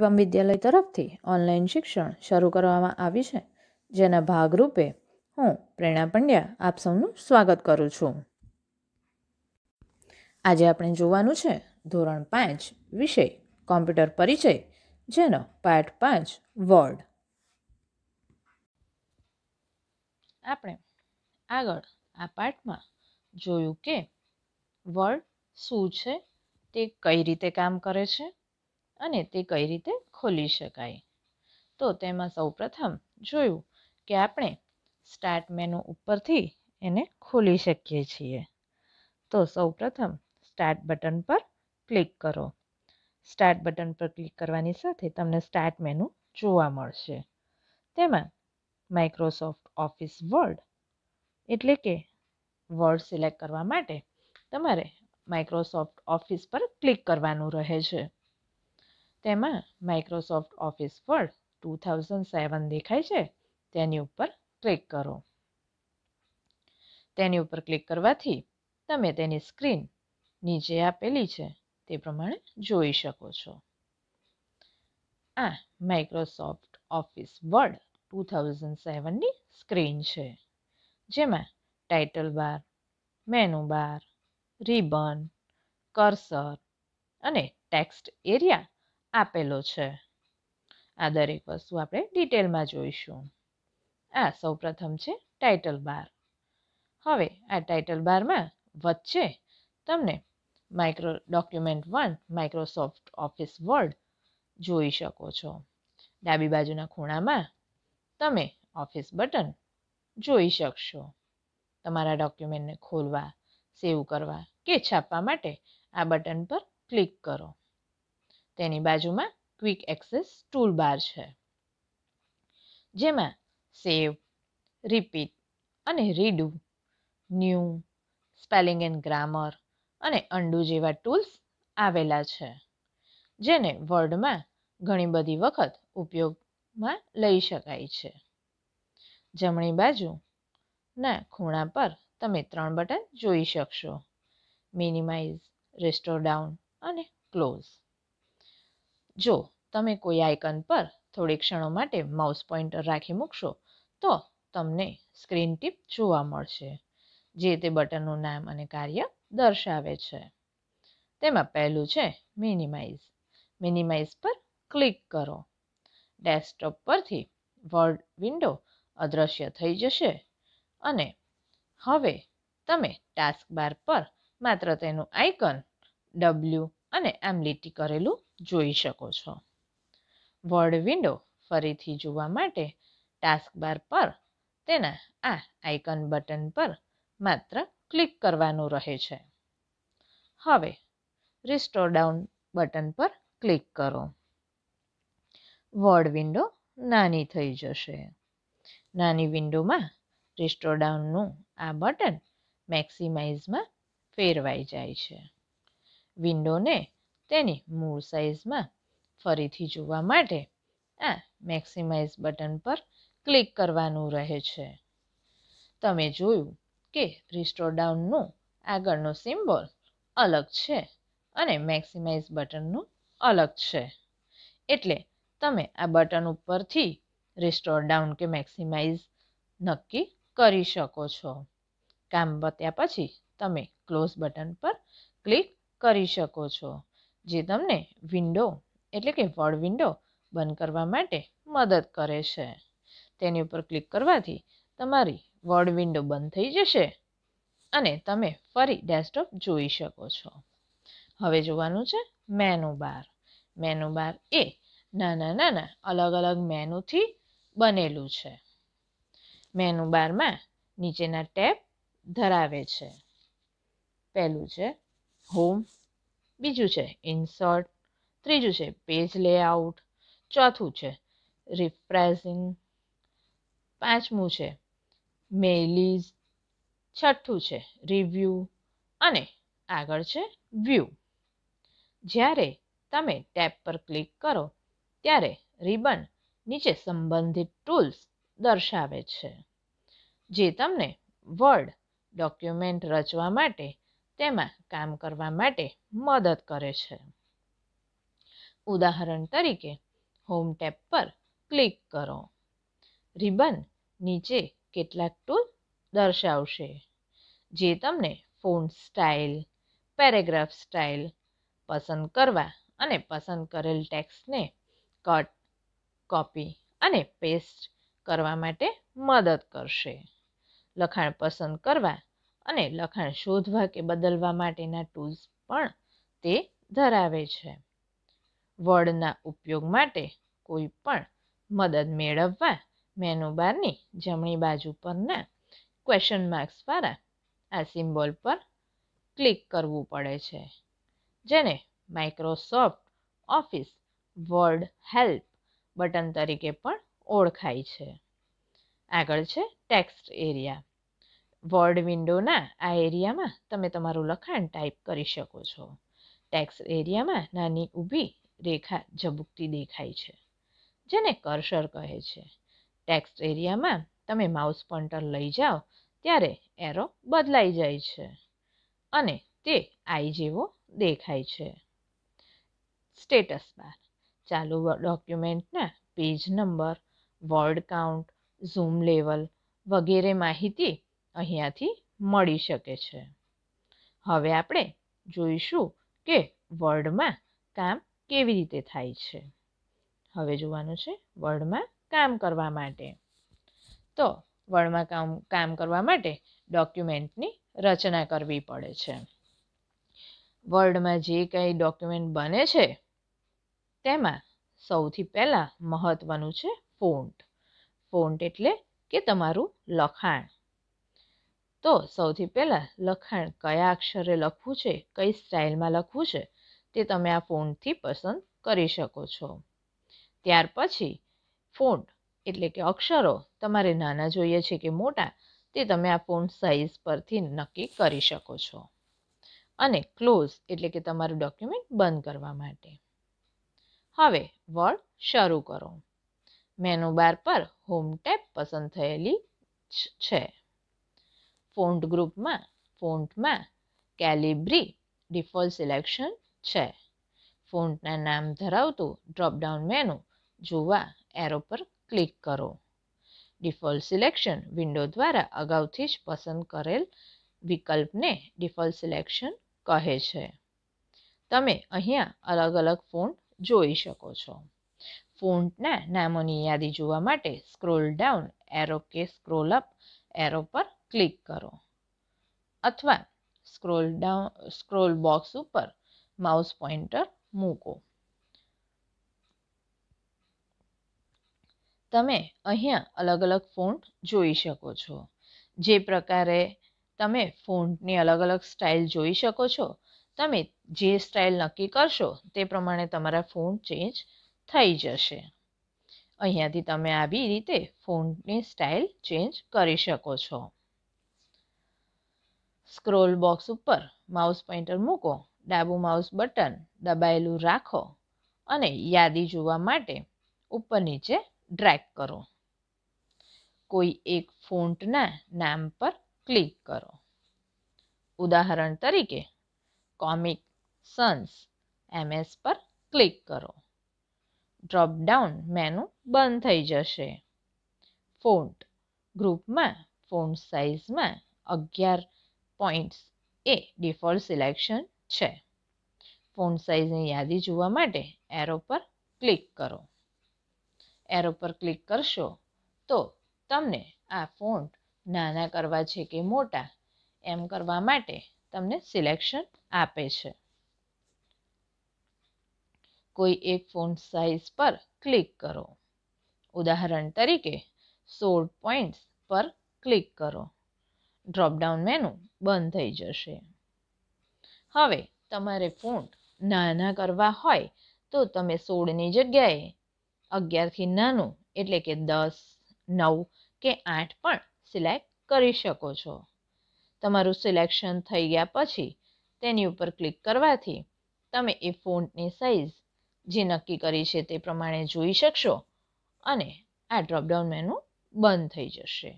વિશ્વમ વિદ્યાલય તરફથી ઓનલાઈન શિક્ષણ શરૂ કરવામાં આવી છે જેના ભાગરૂપે હું પ્રેરણા પંડ્યા આપ સૌનું સ્વાગત કરું છું આજે આપણે જોવાનું છે ધોરણ પાંચ વિષય કોમ્પ્યુટર પરિચય જેનો પાઠ પાંચ વર્ડ આપણે આગળ આ પાઠમાં જોયું કે વર્ડ શું છે તે કઈ રીતે કામ કરે છે અને તે કઈ રીતે ખોલી શકાય તો તેમાં સૌ પ્રથમ જોયું કે આપણે સ્ટાર્ટ મેનુ ઉપરથી એને ખોલી શકીએ છીએ તો સૌપ્રથમ સ્ટાર્ટ બટન પર ક્લિક કરો સ્ટાર્ટ બટન પર ક્લિક કરવાની સાથે તમને સ્ટાર્ટ મેનુ જોવા મળશે તેમાં માઇક્રોસોફ્ટ ઓફિસ વર્ડ એટલે કે વર્ડ સિલેક્ટ કરવા માટે તમારે માઇક્રોસોફ્ટ ઓફિસ પર ક્લિક કરવાનું રહે છે તેમાં Microsoft Office Word two thousand seven દેખાય છે તેની ઉપર ક્લિક કરો તેની ઉપર ક્લિક કરવાથી તમે તેની સ્ક્રીન નીચે આપેલી છે તે પ્રમાણે જોઈ શકો છો આ Microsoft Office Word two thousand સેવનની સ્ક્રીન છે જેમાં title bar menu bar ribbon cursor અને ટેક્સ્ટ એરિયા આપેલો છે આ દરેક વસ્તુ આપણે ડિટેલમાં જોઈશું આ સૌ પ્રથમ છે ટાઇટલ બાર હવે આ ટાઇટલ બારમાં વચ્ચે તમને micro document one Microsoft Office Word જોઈ શકો છો ડાબી બાજુના ખૂણામાં તમે ઓફિસ બટન જોઈ શકશો તમારા ડોક્યુમેન્ટને ખોલવા સેવ કરવા કે છાપવા માટે આ બટન પર ક્લિક કરો તેની બાજુમાં ક્વિક એક્સેસ ટૂલ બાર છે જેમાં સેવ રિપીટ અને redo new spelling and grammar અને અંડુ જેવા ટૂલ્સ આવેલા છે જેને વર્ડમાં ઘણી બધી વખત ઉપયોગમાં લઈ શકાય છે જમણી બાજુના ખૂણા પર તમે ત્રણ બટન જોઈ શકશો મિનિમાઇઝ રેસ્ટોર ડાઉન અને ક્લોઝ જો તમે કોઈ આઇકન પર થોડી ક્ષણો માટે માઉસ પોઇન્ટર રાખી મૂકશો તો તમને સ્ક્રીન ટીપ જોવા મળશે જે તે બટનનું નામ અને કાર્ય દર્શાવે છે તેમાં પહેલું છે મિનિમાઇઝ મિનિમાઇઝ પર ક્લિક કરો ડેસ્કટોપ પરથી વર્ડ વિન્ડો અદૃશ્ય થઈ જશે અને હવે તમે ટાસ્ક બાર પર માત્ર તેનું આઇકન ડબલ્યુ અને આમ લીટી કરેલું જોઈ શકો છો વર્ડ વિન્ડો ફરીથી જોવા માટે ટાસ્કબાર પર તેના આ આઇકન બટન પર માત્ર ક્લિક કરવાનું રહે છે હવે રિસ્ટોર ડાઉન બટન પર ક્લિક કરો વર્ડ વિન્ડો નાની થઈ જશે નાની વિન્ડોમાં રિસ્ટોર ડાઉનનું આ બટન મેક્સિમાઇઝમાં ફેરવાઈ જાય છે વિન્ડોને તેની મૂળ સાઇઝમાં ફરીથી જોવા માટે આ મેક્સિમાઇઝ બટન પર ક્લિક કરવાનું રહે છે તમે જોયું કે રિસ્ટોર ડાઉનનું આગળનો સિમ્બોલ અલગ છે અને મેક્સિમાઇઝ બટનનું અલગ છે એટલે તમે આ બટન ઉપરથી રિસ્ટોર ડાઉન કે મેક્સિમાઇઝ નક્કી કરી શકો છો કામ પત્યા પછી તમે ક્લોઝ બટન પર ક્લિક કરી શકો છો જે તમને વિન્ડો એટલે કે વડ વિન્ડો બંધ કરવા માટે મદદ કરે છે તેની ઉપર ક્લિક કરવાથી તમારી વર્ડ વિન્ડો બંધ થઈ જશે અને તમે ફરી ડેસ્કટોપ જોઈ શકો છો હવે જોવાનું છે મેનુ બાર મેનુ બાર એ નાના નાના અલગ અલગ મેનુથી બનેલું છે મેનુ બારમાં નીચેના ટેપ ધરાવે છે પહેલું છે હોમ બીજું છે ઇન્સર્ટ ત્રીજું છે પેજ લેઆઉટ ચોથું છે રિફ્રેઝિંગ પાંચમું છે મેલિઝ છઠ્ઠું છે રિવ્યૂ અને આગળ છે વ્યૂ જ્યારે તમે ટેબ પર ક્લિક કરો ત્યારે રિબન નીચે સંબંધિત ટૂલ્સ દર્શાવે છે જે તમને વર્ડ ડોક્યુમેન્ટ રચવા માટે તેમાં કામ કરવા માટે મદદ કરે છે ઉદાહરણ તરીકે હોમ ટેબ પર ક્લિક કરો રિબન નીચે કેટલાક ટૂલ દર્શાવશે જે તમને ફોન સ્ટાઇલ પેરેગ્રાફ સ્ટાઇલ પસંદ કરવા અને પસંદ કરેલ ટેક્સ્ટને કટ કોપી અને પેસ્ટ કરવા માટે મદદ કરશે લખાણ પસંદ કરવા અને લખાણ શોધવા કે બદલવા માટેના ટૂલ્સ પણ તે ધરાવે છે વર્ડના ઉપયોગ માટે કોઈ પણ મદદ મેળવવા મેનુબારની જમણી બાજુ પરના ક્વેશ્ચન માર્ક્સ દ્વારા આ સિમ્બોલ પર ક્લિક કરવું પડે છે જેને Microsoft Office Word help button તરીકે પણ ઓળખાય છે આગળ છે ટેક્સ્ટ એરિયા વર્ડ વિન્ડોના આ એરિયામાં તમે તમારું લખાણ ટાઈપ કરી શકો છો ટેક્સ એરિયામાં નાની ઊભી રેખા ઝબુકતી દેખાય છે જેને કર્સર કહે છે ટેક્સ એરિયામાં તમે માઉસ પોઇન્ટર લઈ જાઓ ત્યારે એરો બદલાઈ જાય છે અને તે આઈ જેવો દેખાય છે સ્ટેટસ બાર ચાલુ ડોક્યુમેન્ટના page number word count zoom level વગેરે માહિતી અહીંયાથી મળી શકે છે હવે આપણે જોઈશું કે વર્ડમાં કામ કેવી રીતે થાય છે હવે જોવાનું છે વર્ડમાં કામ કરવા માટે તો વર્ડમાં કામ કામ કરવા માટે ડોક્યુમેન્ટની રચના કરવી પડે છે વર્ડમાં જે કંઈ ડોક્યુમેન્ટ બને છે તેમાં સૌથી પહેલાં મહત્ત્વનું છે ફોન્ટ ફોન્ટ એટલે કે તમારું લખાણ તો સૌથી પહેલાં લખાણ કયા અક્ષરે લખવું છે કઈ સ્ટાઇલમાં લખવું છે તે તમે આ ફોનથી પસંદ કરી શકો છો ત્યાર પછી ફોન એટલે કે અક્ષરો તમારે નાના જોઈએ છે કે મોટા તે તમે આ ફોન સાઇઝ પરથી નક્કી કરી શકો છો અને ક્લોઝ એટલે કે તમારું ડોક્યુમેન્ટ બંધ કરવા માટે હવે વર્ડ શરૂ કરો મેનુ બાર પર હોમ ટેબ પસંદ થયેલી છે ફોન્ટ ગ્રુપમાં ફોન્ટમાં કેલિબ્રી ડિફોલ્ટ સિલેક્શન છે ફોન્ટના નામ ધરાવતું ડ્રોપડાઉન મેનુ જોવા એરો પર ક્લિક કરો ડિફોલ્ટ સિલેક્શન વિન્ડો દ્વારા અગાઉથી જ પસંદ કરેલ વિકલ્પને ડિફોલ્ટ સિલેક્શન કહે છે તમે અહીંયા અલગ અલગ ફોન્ટ જોઈ શકો છો ફોન્ટના નામોની યાદી જોવા માટે સ્ક્રોલ ડાઉન એરો કે સ્ક્રોલ અપ એરો પર ક્લિક કરો અથવા સ્ક્રોલ ડાઉન સ્ક્રોલ બોક્સ ઉપર માઉસ પોઇન્ટર મૂકો તમે અહીંયા અલગ અલગ ફોન્ટ જોઈ શકો છો જે પ્રકારે તમે ફોન્ટની અલગ અલગ સ્ટાઇલ જોઈ શકો છો તમે જે સ્ટાઇલ નક્કી કરશો તે પ્રમાણે તમારા ફોન ચેન્જ થઈ જશે અહીંયાથી તમે આવી રીતે ફોનની સ્ટાઇલ ચેન્જ કરી શકો છો સ્ક્રોલ બોક્સ ઉપર માઉસ પોઇન્ટર મૂકો ડાબું માઉસ બટન દબાયેલું રાખો અને યાદી જોવા માટે ઉપર નીચે ડ્રેક કરો કોઈ એક ફોન્ટના નામ પર ક્લિક કરો ઉદાહરણ તરીકે કોમિક સન્સ એમએસ પર ક્લિક કરો ડ્રોપડાઉન મેનુ બંધ થઈ જશે ફોન્ટ ગ્રુપમાં ફોન્ટ સાઇઝમાં અગિયાર પોઈન્ટ્સ એ ડિફોલ્ટ સિલેક્શન છે ફોન્ટ સાઇઝની યાદી જોવા માટે એરો પર ક્લિક કરો એરો પર ક્લિક કરશો તો તમને આ ફોન્ટ નાના કરવા છે કે મોટા એમ કરવા માટે તમને સિલેક્શન આપે છે કોઈ એક ફોન્ટ સાઇઝ પર ક્લિક કરો ઉદાહરણ તરીકે સોળ પોઈન્ટ્સ પર ક્લિક કરો ડ્રોપડાઉન મેનુ બંધ થઈ જશે હવે તમારે ફોન્ટ નાના કરવા હોય તો તમે સોળની જગ્યાએ અગિયારથી નાનું એટલે કે દસ નવ કે આઠ પણ સિલેક્ટ કરી શકો છો તમારું સિલેક્શન થઈ ગયા પછી તેની ઉપર ક્લિક કરવાથી તમે એ ફોન્ટની સાઇઝ જે નક્કી કરી છે તે પ્રમાણે જોઈ શકશો અને આ ડ્રોપડાઉન મેનુ બંધ થઈ જશે